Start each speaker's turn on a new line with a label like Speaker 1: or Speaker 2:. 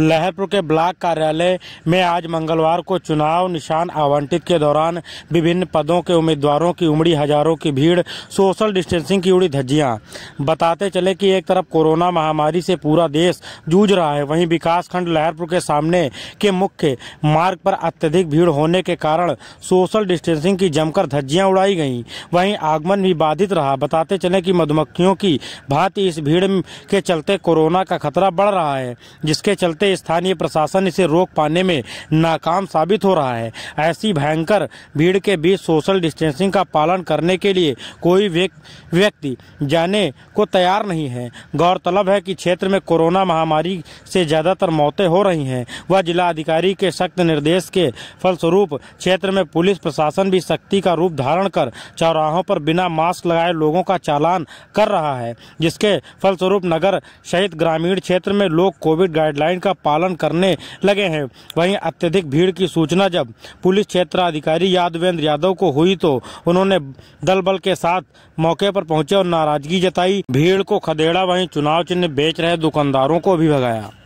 Speaker 1: लहरपुर के ब्लॉक कार्यालय में आज मंगलवार को चुनाव निशान आवंटित के दौरान विभिन्न पदों के उम्मीदवारों की उमड़ी हजारों की भीड़ सोशल डिस्टेंसिंग की उड़ी धज्जियां बताते चले कि एक तरफ कोरोना महामारी से पूरा देश जूझ रहा है वहीं विकासखंड लहरपुर के सामने के मुख्य मार्ग पर अत्यधिक भीड़ होने के कारण सोशल डिस्टेंसिंग की जमकर धज्जियां उड़ाई गयी वहीं आगमन भी बाधित रहा बताते चले कि मधुमक्खियों की भांति इस भीड़ के चलते कोरोना का खतरा बढ़ रहा है जिसके चलते स्थानीय प्रशासन इसे रोक पाने में नाकाम साबित हो रहा है ऐसी भयंकर भीड़ के बीच सोशल डिस्टेंसिंग का पालन करने के लिए कोई व्यक्ति जाने को तैयार नहीं है गौरतलब है कि क्षेत्र में कोरोना महामारी से ज़्यादातर मौतें हो रही हैं वह जिलाधिकारी के सख्त निर्देश के फलस्वरूप क्षेत्र में पुलिस प्रशासन भी सख्ती का रूप धारण कर चौराहों पर बिना मास्क लगाए लोगों का चालान कर रहा है जिसके फलस्वरूप नगर सहित ग्रामीण क्षेत्र में लोग कोविड गाइडलाइन का पालन करने लगे हैं वहीं अत्यधिक भीड़ की सूचना जब पुलिस क्षेत्राधिकारी यादवेंद्र यादव को हुई तो उन्होंने दल बल के साथ मौके पर पहुंचे और नाराजगी जताई भीड़ को खदेड़ा वहीं चुनाव चिन्ह बेच रहे दुकानदारों को भी भगाया